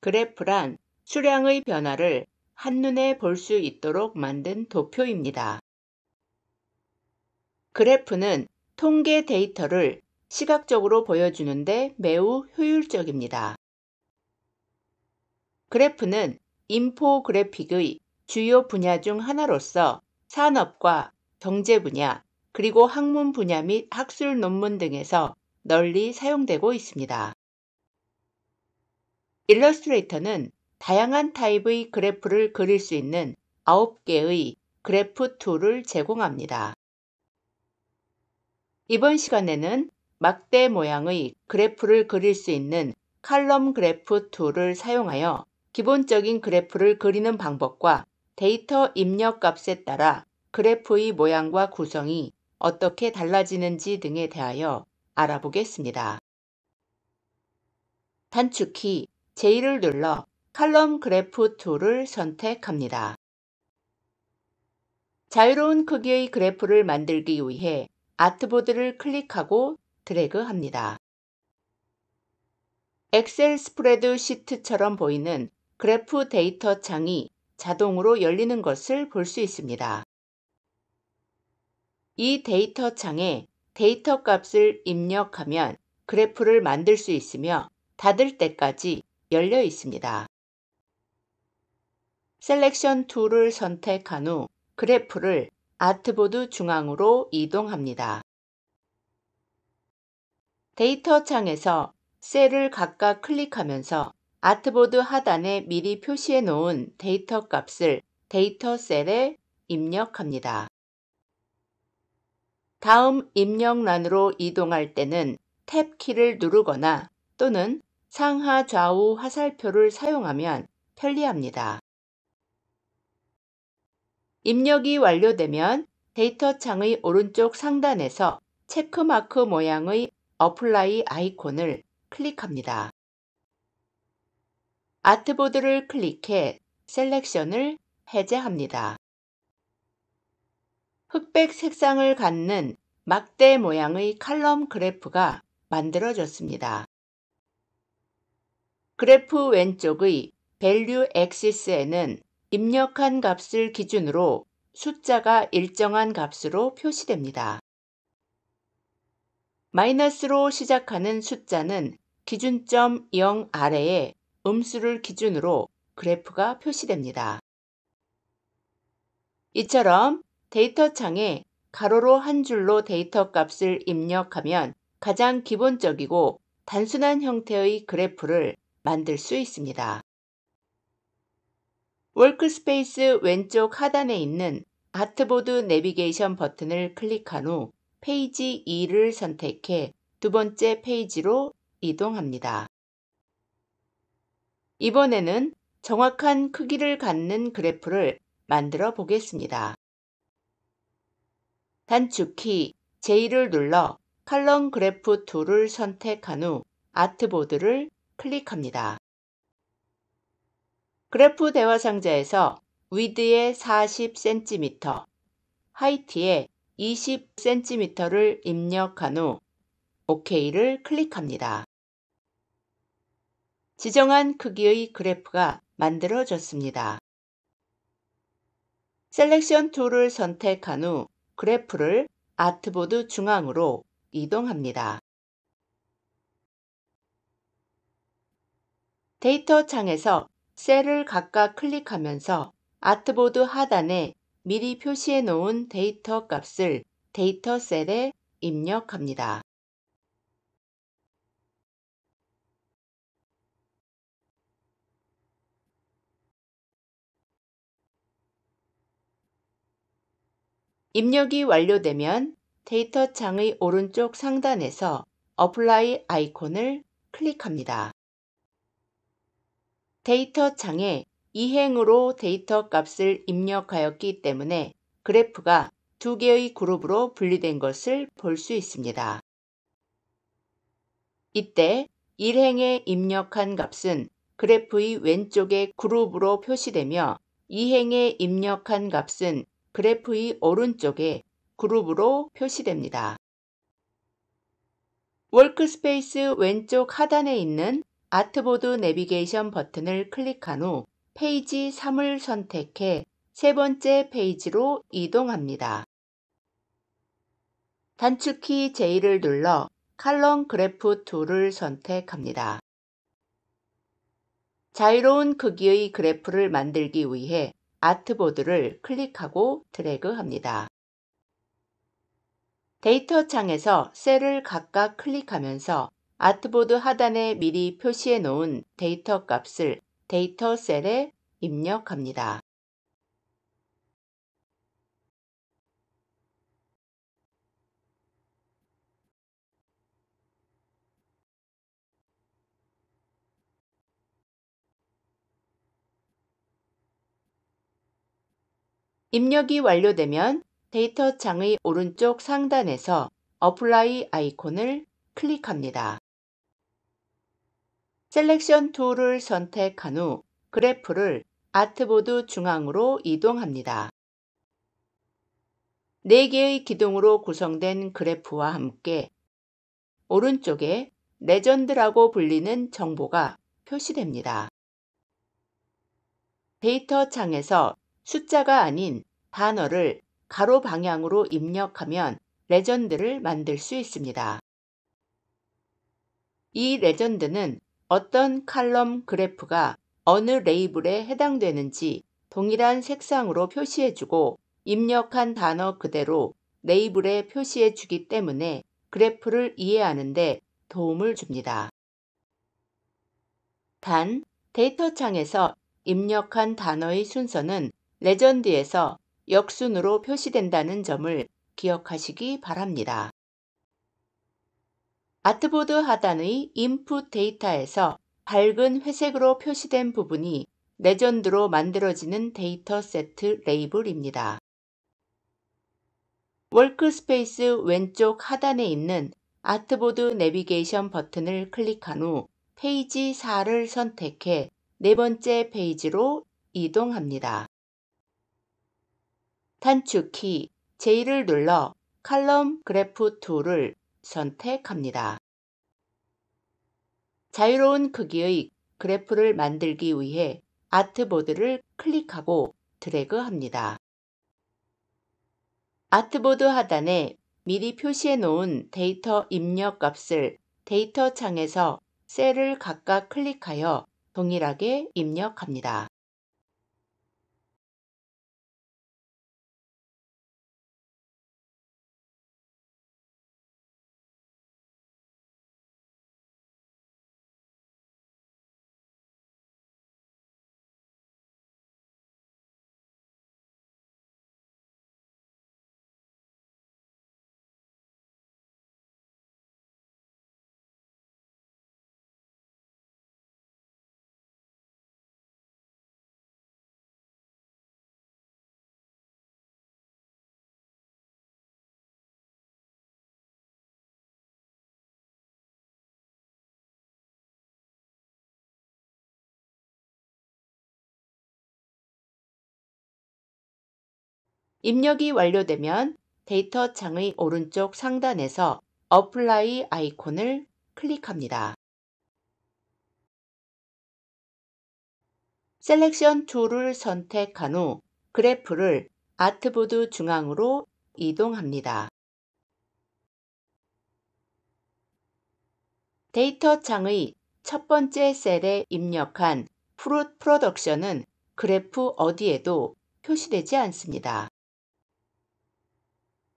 그래프란 수량의 변화를 한눈에 볼 수 있도록 만든 도표입니다. 그래프는 통계 데이터를 시각적으로 보여주는데 매우 효율적입니다. 그래프는 인포그래픽의 주요 분야 중 하나로서 산업과 경제 분야, 그리고 학문 분야 및 학술 논문 등에서 널리 사용되고 있습니다. 일러스트레이터는 다양한 타입의 그래프를 그릴 수 있는 9개의 그래프 툴을 제공합니다. 이번 시간에는 막대 모양의 그래프를 그릴 수 있는 칼럼 그래프 툴을 사용하여 기본적인 그래프를 그리는 방법과 데이터 입력 값에 따라 그래프의 모양과 구성이 어떻게 달라지는지 등에 대하여 알아보겠습니다. 단축키 J를 눌러 칼럼 그래프 툴을 선택합니다. 자유로운 크기의 그래프를 만들기 위해 아트보드를 클릭하고 드래그합니다. 엑셀 스프레드 시트처럼 보이는 그래프 데이터 창이 자동으로 열리는 것을 볼 수 있습니다. 이 데이터 창에 데이터 값을 입력하면 그래프를 만들 수 있으며 닫을 때까지 열려 있습니다. 셀렉션 툴을 선택한 후 그래프를 아트보드 중앙으로 이동합니다. 데이터 창에서 셀을 각각 클릭하면서 아트보드 하단에 미리 표시해 놓은 데이터 값을 데이터 셀에 입력합니다. 다음 입력란으로 이동할 때는 탭 키를 누르거나 또는 상하 좌우 화살표를 사용하면 편리합니다. 입력이 완료되면 데이터 창의 오른쪽 상단에서 체크마크 모양의 어플라이 아이콘을 클릭합니다. 아트보드를 클릭해 셀렉션을 해제합니다. 흑백 색상을 갖는 막대 모양의 칼럼 그래프가 만들어졌습니다. 그래프 왼쪽의 value a x i s 에는 입력한 값을 기준으로 숫자가 일정한 값으로 표시됩니다. 마이너스로 시작하는 숫자는 기준점 0아래에 음수를 기준으로 그래프가 표시됩니다. 이처럼 데이터 창에 가로로 한 줄로 데이터 값을 입력하면 가장 기본적이고 단순한 형태의 그래프를 만들 수 있습니다. 월크스페이스 왼쪽 하단에 있는 아트보드 내비게이션 버튼을 클릭한 후 페이지 2를 선택해 두 번째 페이지로 이동합니다. 이번에는 정확한 크기를 갖는 그래프를 만들어 보겠습니다. 단축키 J를 눌러 칼럼 그래프 툴을 선택한 후 아트보드를 클릭합니다. 그래프 대화 상자에서 위드의 40cm, 하이트의 20cm를 입력한 후 OK를 클릭합니다. 지정한 크기의 그래프가 만들어졌습니다. 셀렉션 툴을 선택한 후 그래프를 아트보드 중앙으로 이동합니다. 데이터 창에서 셀을 각각 클릭하면서 아트보드 하단에 미리 표시해 놓은 데이터 값을 데이터 셀에 입력합니다. 입력이 완료되면 데이터 창의 오른쪽 상단에서 어플라이 아이콘을 클릭합니다. 데이터 창에 이행으로 데이터 값을 입력하였기 때문에 그래프가 두 개의 그룹으로 분리된 것을 볼 수 있습니다. 이때 일행에 입력한 값은 그래프의 왼쪽의 그룹으로 표시되며 이행에 입력한 값은 그래프의 오른쪽에 그룹으로 표시됩니다. 워크스페이스 왼쪽 하단에 있는 아트보드 내비게이션 버튼을 클릭한 후 페이지 3을 선택해 세 번째 페이지로 이동합니다. 단축키 J를 눌러 칼럼 그래프 2를 선택합니다. 자유로운 크기의 그래프를 만들기 위해 아트보드를 클릭하고 드래그합니다. 데이터 창에서 셀을 각각 클릭하면서 아트보드 하단에 미리 표시해 놓은 데이터 값을 데이터 셀에 입력합니다. 입력이 완료되면 데이터 창의 오른쪽 상단에서 어플라이 아이콘을 클릭합니다. 셀렉션 툴을 선택한 후 그래프를 아트보드 중앙으로 이동합니다. 4개의 기둥으로 구성된 그래프와 함께 오른쪽에 레전드라고 불리는 정보가 표시됩니다. 데이터 창에서 숫자가 아닌 단어를 가로 방향으로 입력하면 레전드를 만들 수 있습니다. 이 레전드는 어떤 칼럼 그래프가 어느 레이블에 해당되는지 동일한 색상으로 표시해주고 입력한 단어 그대로 레이블에 표시해주기 때문에 그래프를 이해하는데 도움을 줍니다. 단, 데이터 창에서 입력한 단어의 순서는 레전드에서 역순으로 표시된다는 점을 기억하시기 바랍니다. 아트보드 하단의 인풋 데이터에서 밝은 회색으로 표시된 부분이 레전드로 만들어지는 데이터 세트 레이블입니다. 월크스페이스 왼쪽 하단에 있는 아트보드 내비게이션 버튼을 클릭한 후 페이지 4를 선택해 네 번째 페이지로 이동합니다. 단축키 J를 눌러 칼럼 그래프 2를 선택합니다. 자유로운 크기의 그래프를 만들기 위해 아트보드를 클릭하고 드래그합니다. 아트보드 하단에 미리 표시해 놓은 데이터 입력 값을 데이터 창에서 셀을 각각 클릭하여 동일하게 입력합니다. 입력이 완료되면 데이터 창의 오른쪽 상단에서 어플라이 아이콘을 클릭합니다. 셀렉션 툴을 선택한 후 그래프를 아트보드 중앙으로 이동합니다. 데이터 창의 첫 번째 셀에 입력한 프 프로덕션은 그래프 어디에도 표시되지 않습니다.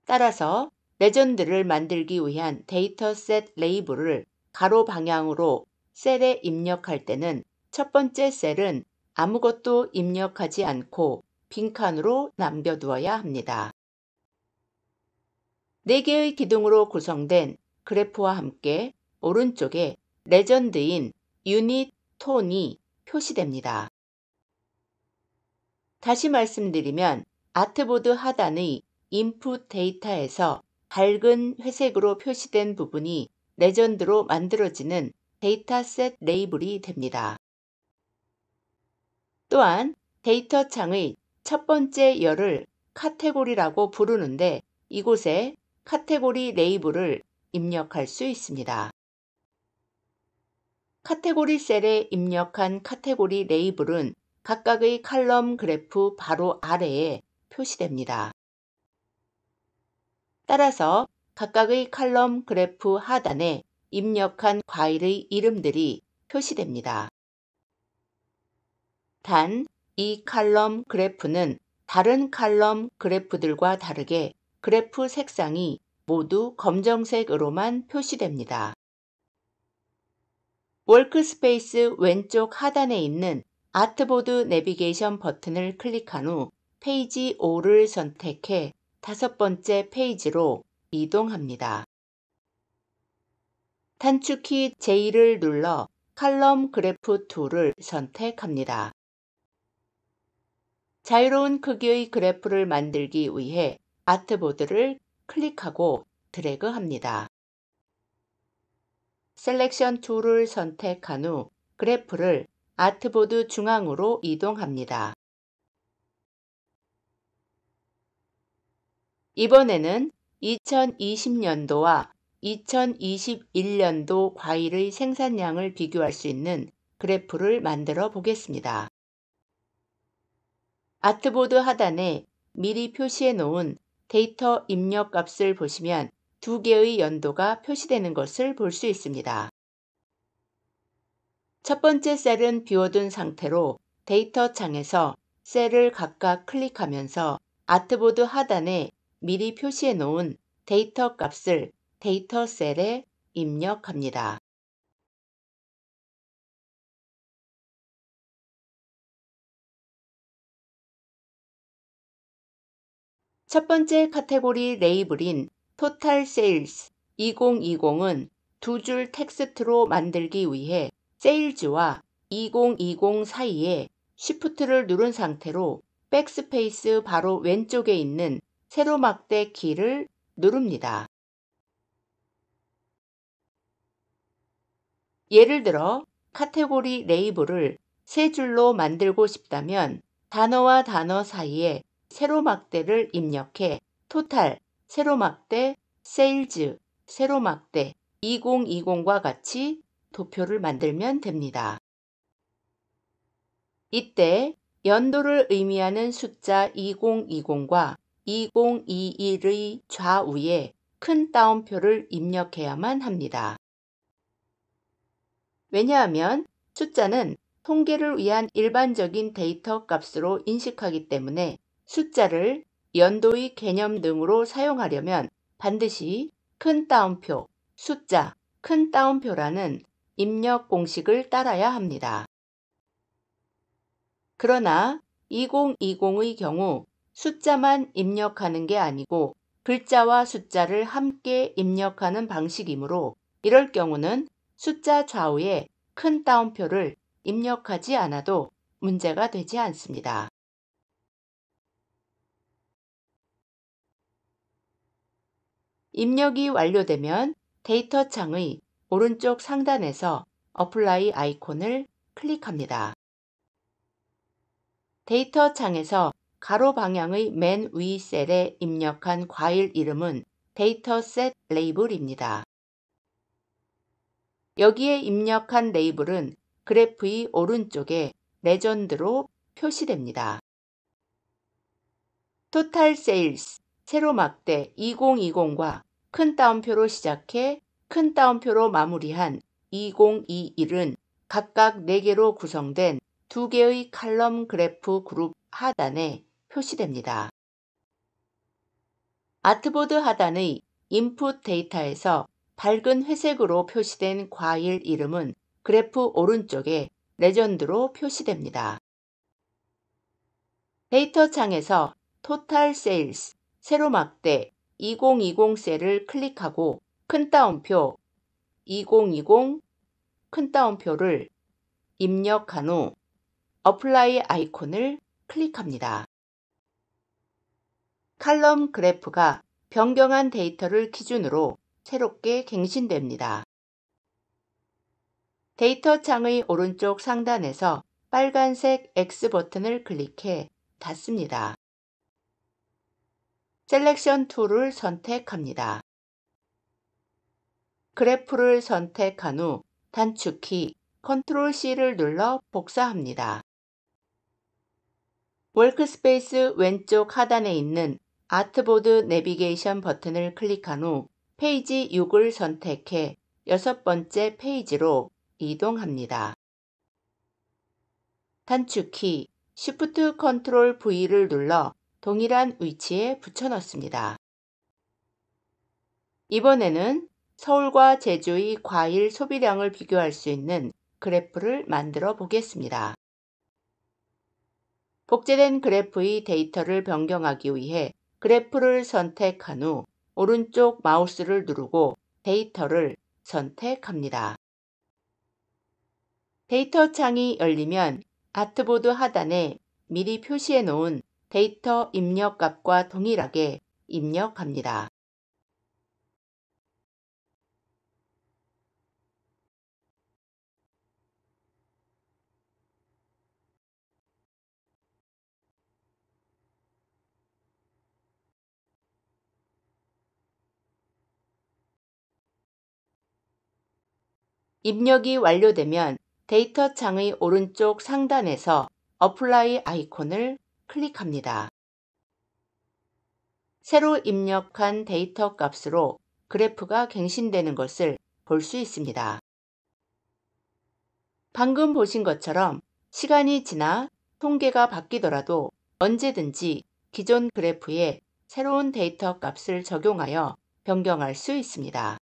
따라서 레전드를 만들기 위한 데이터셋 레이블을 가로 방향으로 셀에 입력할 때는 첫 번째 셀은 아무것도 입력하지 않고 빈칸으로 남겨두어야 합니다. 4개의 기둥으로 구성된 그래프와 함께 오른쪽에 레전드인 유닛 톤이 표시됩니다. 다시 말씀드리면 아트보드 하단의 인풋 데이터에서 밝은 회색으로 표시된 부분이 레전드로 만들어지는 데이터셋 레이블이 됩니다. 또한 데이터 창의 첫 번째 열을 카테고리라고 부르는데 이곳에 카테고리 레이블을 입력할 수 있습니다. 카테고리 셀에 입력한 카테고리 레이블은 각각의 칼럼 그래프 바로 아래에 표시됩니다. 따라서 각각의 칼럼 그래프 하단에 입력한 과일의 이름들이 표시됩니다. 단, 이 칼럼 그래프는 다른 칼럼 그래프들과 다르게 그래프 색상이 모두 검정색으로만 표시됩니다. 월크스페이스 왼쪽 하단에 있는 아트보드 내비게이션 버튼을 클릭한 후 페이지 5를 선택해 다섯 번째 페이지로 이동합니다. 단축키 J를 눌러 칼럼 그래프 2를 선택합니다. 자유로운 크기의 그래프를 만들기 위해 아트보드를 클릭하고 드래그합니다. 셀렉션 툴을 선택한 후 그래프를 아트보드 중앙으로 이동합니다. 이번에는 2020년도와 2021년도 과일의 생산량을 비교할 수 있는 그래프를 만들어 보겠습니다. 아트보드 하단에 미리 표시해 놓은 데이터 입력 값을 보시면 두 개의 연도가 표시되는 것을 볼 수 있습니다. 첫 번째 셀은 비워둔 상태로 데이터 창에서 셀을 각각 클릭하면서 아트보드 하단에 미리 표시해 놓은 데이터 값을 데이터 셀에 입력합니다. 첫 번째 카테고리 레이블인 Total Sales 2020은 두 줄 텍스트로 만들기 위해 Sales와 2020 사이에 Shift를 누른 상태로 백스페이스 바로 왼쪽에 있는 세로막대 키를 누릅니다. 예를 들어 카테고리 레이블을 세 줄로 만들고 싶다면 단어와 단어 사이에 세로막대를 입력해 토탈, 세로막대, 세일즈, 세로막대 2020과 같이 도표를 만들면 됩니다. 이때 연도를 의미하는 숫자 2020과 2021의 좌우에 큰 따옴표를 입력해야만 합니다. 왜냐하면 숫자는 통계를 위한 일반적인 데이터 값으로 인식하기 때문에 숫자를 연도의 개념 등으로 사용하려면 반드시 큰 따옴표, 숫자, 큰 따옴표라는 입력 공식을 따라야 합니다. 그러나 2020의 경우 숫자만 입력하는 게 아니고 글자와 숫자를 함께 입력하는 방식이므로 이럴 경우는 숫자 좌우에 큰 따옴표를 입력하지 않아도 문제가 되지 않습니다. 입력이 완료되면 데이터 창의 오른쪽 상단에서 어플라이 아이콘을 클릭합니다. 데이터 창에서 가로 방향의 맨 위 셀에 입력한 과일 이름은 데이터셋 레이블입니다. 여기에 입력한 레이블은 그래프의 오른쪽에 레전드로 표시됩니다. 토탈 세일스 세로막대 2020과 큰 따옴표로 시작해 큰 따옴표로 마무리한 2021은 각각 4개로 구성된 2개의 칼럼 그래프 그룹 하단에 표시됩니다. 아트보드 하단의 인풋 데이터에서 밝은 회색으로 표시된 과일 이름은 그래프 오른쪽에 레전드로 표시됩니다. 데이터 창에서 Total 토탈 l 일 s 새로막대2020 셀을 클릭하고 큰 따옴표 2020큰 따옴표를 입력한 후 어플라이 아이콘을 클릭합니다. 칼럼 그래프가 변경한 데이터를 기준으로 새롭게 갱신됩니다. 데이터 창의 오른쪽 상단에서 빨간색 X 버튼을 클릭해 닫습니다. 셀렉션 툴을 선택합니다. 그래프를 선택한 후 단축키 Ctrl C를 눌러 복사합니다. 월크스페이스 왼쪽 하단에 있는 아트보드 내비게이션 버튼을 클릭한 후 페이지 6을 선택해 여섯 번째 페이지로 이동합니다. 단축키 Shift Ctrl V를 눌러 동일한 위치에 붙여넣습니다. 이번에는 서울과 제주의 과일 소비량을 비교할 수 있는 그래프를 만들어 보겠습니다. 복제된 그래프의 데이터를 변경하기 위해 그래프를 선택한 후 오른쪽 마우스를 누르고 데이터를 선택합니다. 데이터 창이 열리면 아트보드 하단에 미리 표시해 놓은 데이터 입력 값과 동일하게 입력합니다. 입력이 완료되면 데이터 창의 오른쪽 상단에서 어플라이 아이콘을 클릭합니다. 새로 입력한 데이터 값으로 그래프가 갱신되는 것을 볼 수 있습니다. 방금 보신 것처럼 시간이 지나 통계가 바뀌더라도 언제든지 기존 그래프에 새로운 데이터 값을 적용하여 변경할 수 있습니다.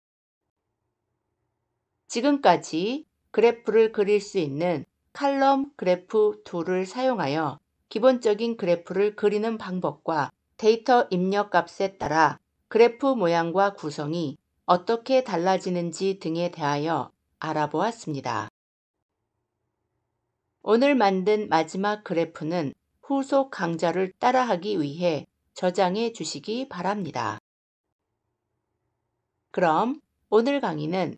지금까지 그래프를 그릴 수 있는 칼럼 그래프 툴을 사용하여 기본적인 그래프를 그리는 방법과 데이터 입력 값에 따라 그래프 모양과 구성이 어떻게 달라지는지 등에 대하여 알아보았습니다. 오늘 만든 마지막 그래프는 후속 강좌를 따라하기 위해 저장해 주시기 바랍니다. 그럼 오늘 강의는